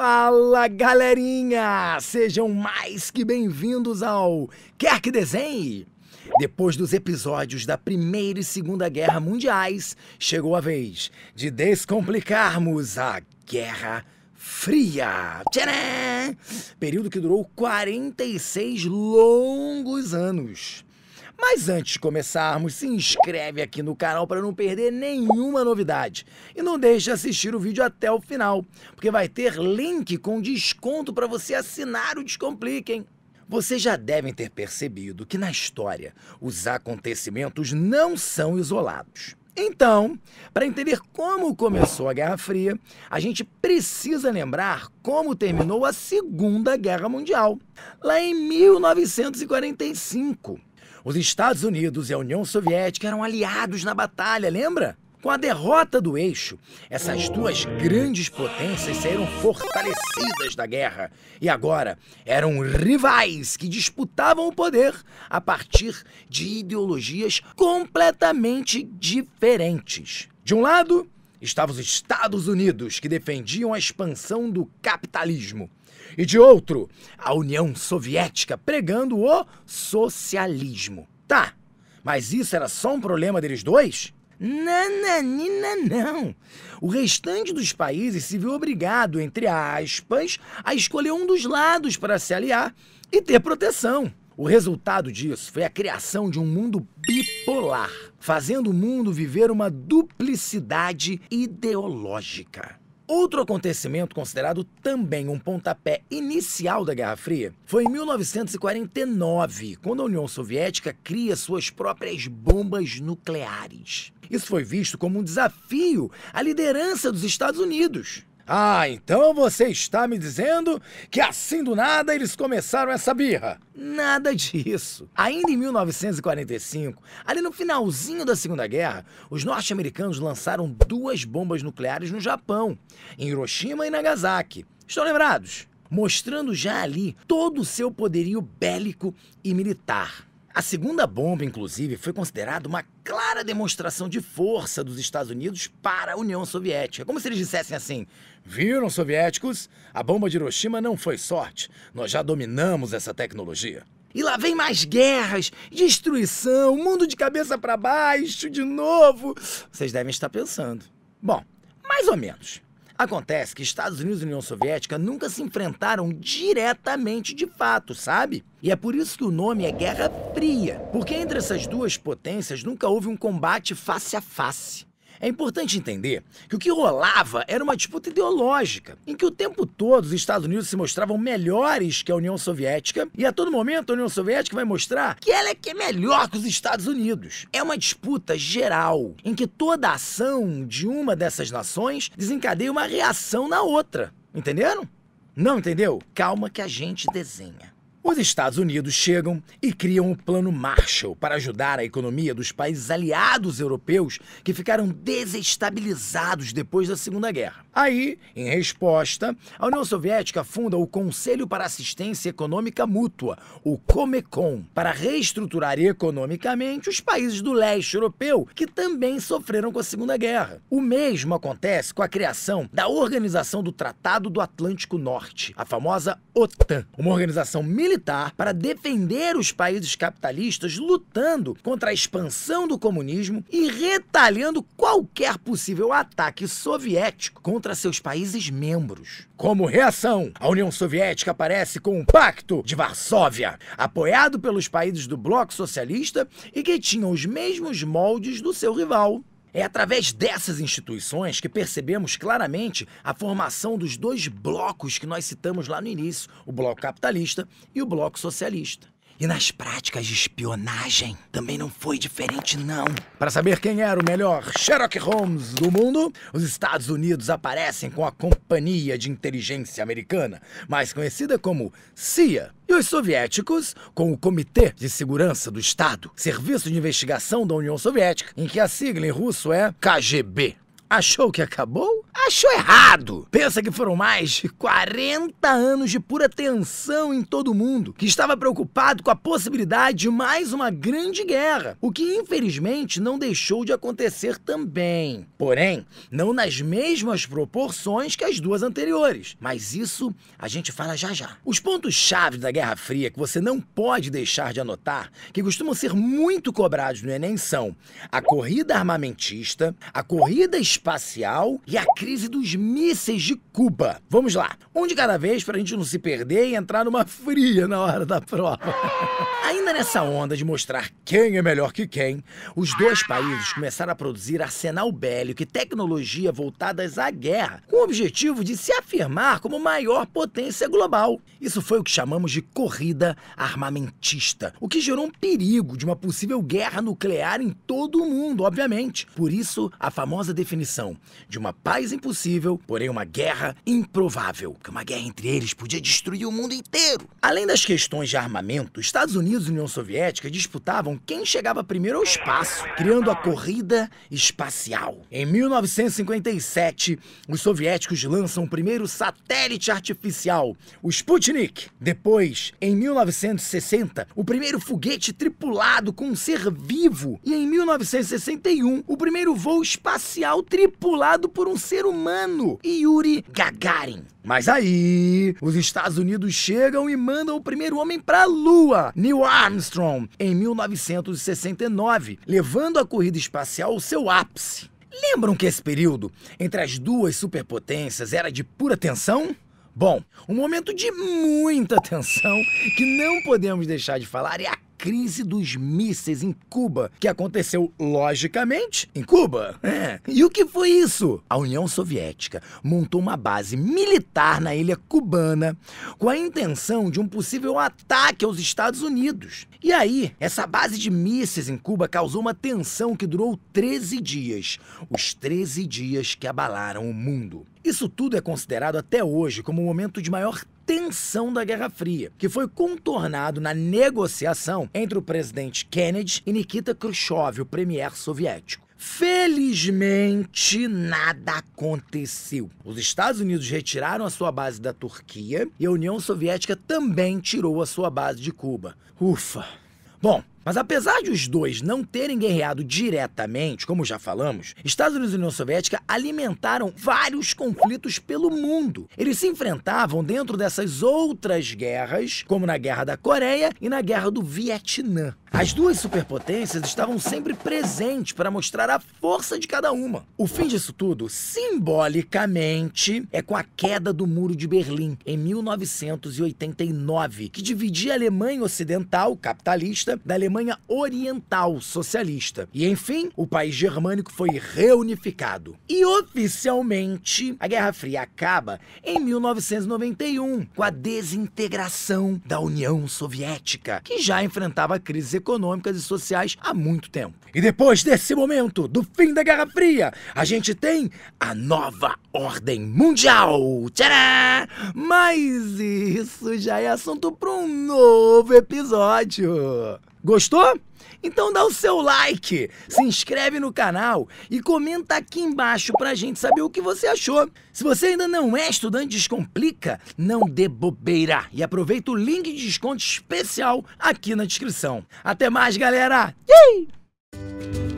Fala galerinha! Sejam mais que bem-vindos ao Quer que Desenhe! Depois dos episódios da Primeira e Segunda Guerra Mundiais, chegou a vez de descomplicarmos a Guerra Fria! Tcharam! Período que durou 46 longos anos. Mas antes de começarmos, se inscreve aqui no canal para não perder nenhuma novidade. E não deixe de assistir o vídeo até o final, porque vai ter link com desconto para você assinar o Descomplica, hein? Vocês já devem ter percebido que na história os acontecimentos não são isolados. Então, para entender como começou a Guerra Fria, a gente precisa lembrar como terminou a Segunda Guerra Mundial, lá em 1945. Os Estados Unidos e a União Soviética eram aliados na batalha, lembra? Com a derrota do eixo, essas duas grandes potências saíram fortalecidas da guerra e agora eram rivais que disputavam o poder a partir de ideologias completamente diferentes. De um lado, estavam os Estados Unidos, que defendiam a expansão do capitalismo, e de outro, a União Soviética, pregando o socialismo. Tá, mas isso era só um problema deles dois? Nananina não! O restante dos países se viu obrigado, entre aspas, a escolher um dos lados para se aliar e ter proteção. O resultado disso foi a criação de um mundo bipolar, fazendo o mundo viver uma duplicidade ideológica. Outro acontecimento considerado também um pontapé inicial da Guerra Fria foi em 1949, quando a União Soviética cria suas próprias bombas nucleares. Isso foi visto como um desafio à liderança dos Estados Unidos. Ah, então você está me dizendo que assim do nada eles começaram essa birra? Nada disso. Ainda em 1945, ali no finalzinho da Segunda Guerra, os norte-americanos lançaram duas bombas nucleares no Japão, em Hiroshima e Nagasaki. Estão lembrados? Mostrando já ali todo o seu poderio bélico e militar. A segunda bomba, inclusive, foi considerada uma clara demonstração de força dos Estados Unidos para a União Soviética. Como se eles dissessem assim: viram, soviéticos? A bomba de Hiroshima não foi sorte. Nós já dominamos essa tecnologia. E lá vem mais guerras, destruição, mundo de cabeça para baixo de novo. Vocês devem estar pensando. Bom, mais ou menos. Acontece que Estados Unidos e União Soviética nunca se enfrentaram diretamente de fato, sabe? E é por isso que o nome é Guerra Fria, porque entre essas duas potências nunca houve um combate face a face. É importante entender que o que rolava era uma disputa ideológica, em que o tempo todo os Estados Unidos se mostravam melhores que a União Soviética, e a todo momento a União Soviética vai mostrar que ela é que é melhor que os Estados Unidos. É uma disputa geral, em que toda ação de uma dessas nações desencadeia uma reação na outra. Entenderam? Não entendeu? Calma que a gente desenha. Os Estados Unidos chegam e criam o Plano Marshall para ajudar a economia dos países aliados europeus que ficaram desestabilizados depois da Segunda Guerra. Aí, em resposta, a União Soviética funda o Conselho para Assistência Econômica Mútua, o COMECON, para reestruturar economicamente os países do leste europeu que também sofreram com a Segunda Guerra. O mesmo acontece com a criação da Organização do Tratado do Atlântico Norte, a famosa OTAN, uma organização militar militar para defender os países capitalistas lutando contra a expansão do comunismo e retalhando qualquer possível ataque soviético contra seus países membros. Como reação, a União Soviética aparece com o Pacto de Varsóvia, apoiado pelos países do Bloco Socialista e que tinham os mesmos moldes do seu rival, é através dessas instituições que percebemos claramente a formação dos dois blocos que nós citamos lá no início, o bloco capitalista e o bloco socialista. E nas práticas de espionagem também não foi diferente, não. Para saber quem era o melhor Sherlock Holmes do mundo, os Estados Unidos aparecem com a Companhia de Inteligência Americana, mais conhecida como CIA, e os soviéticos com o Comitê de Segurança do Estado, Serviço de Investigação da União Soviética, em que a sigla em russo é KGB. Achou que acabou? Achou errado! Pensa que foram mais de 40 anos de pura tensão em todo mundo, que estava preocupado com a possibilidade de mais uma grande guerra, o que infelizmente não deixou de acontecer também. Porém, não nas mesmas proporções que as duas anteriores. Mas isso a gente fala já já. Os pontos-chave da Guerra Fria que você não pode deixar de anotar, que costumam ser muito cobrados no Enem, são a corrida armamentista, a corrida espacial e a crise dos mísseis de Cuba. Vamos lá, um de cada vez para a gente não se perder e entrar numa fria na hora da prova. Ainda nessa onda de mostrar quem é melhor que quem, os dois ah! países começaram a produzir arsenal bélico e tecnologia voltadas à guerra, com o objetivo de se afirmar como maior potência global. Isso foi o que chamamos de corrida armamentista, o que gerou um perigo de uma possível guerra nuclear em todo o mundo, obviamente. Por isso, a famosa definição definição de uma paz impossível, porém uma guerra improvável. Que uma guerra entre eles podia destruir o mundo inteiro. Além das questões de armamento, Estados Unidos e União Soviética disputavam quem chegava primeiro ao espaço, criando a corrida espacial. Em 1957, os soviéticos lançam o primeiro satélite artificial, o Sputnik. Depois, em 1960, o primeiro foguete tripulado com um ser vivo. E em 1961, o primeiro voo espacial tripulado tripulado por um ser humano, Yuri Gagarin. Mas aí, os Estados Unidos chegam e mandam o primeiro homem para a Lua, Neil Armstrong, em 1969, levando a corrida espacial ao seu ápice. Lembram que esse período entre as duas superpotências era de pura tensão? Bom, um momento de muita tensão que não podemos deixar de falar é a crise dos mísseis em Cuba, que aconteceu, logicamente, em Cuba. É. E o que foi isso? A União Soviética montou uma base militar na ilha cubana com a intenção de um possível ataque aos Estados Unidos. E aí, essa base de mísseis em Cuba causou uma tensão que durou 13 dias. Os 13 dias que abalaram o mundo. Isso tudo é considerado até hoje como o momento de maior tensão da Guerra Fria, que foi contornado na negociação entre o presidente Kennedy e Nikita Khrushchev, o premier soviético. Felizmente, nada aconteceu. Os Estados Unidos retiraram a sua base da Turquia e a União Soviética também tirou a sua base de Cuba. Ufa! Bom, mas apesar de os dois não terem guerreado diretamente, como já falamos, Estados Unidos e União Soviética alimentaram vários conflitos pelo mundo. Eles se enfrentavam dentro dessas outras guerras, como na Guerra da Coreia e na Guerra do Vietnã. As duas superpotências estavam sempre presentes para mostrar a força de cada uma. O fim disso tudo, simbolicamente, é com a queda do Muro de Berlim em 1989, que dividia a Alemanha Ocidental, capitalista, da Alemanha Alemanha Oriental Socialista. E enfim, o país germânico foi reunificado. E oficialmente, a Guerra Fria acaba em 1991, com a desintegração da União Soviética, que já enfrentava crises econômicas e sociais há muito tempo. E depois desse momento, do fim da Guerra Fria, a gente tem a nova ordem mundial. Tchará! Mas isso já é assunto para um novo episódio. Gostou? Então dá o seu like, se inscreve no canal e comenta aqui embaixo pra gente saber o que você achou. Se você ainda não é estudante Descomplica, não dê bobeira e aproveita o link de desconto especial aqui na descrição. Até mais, galera! Yay!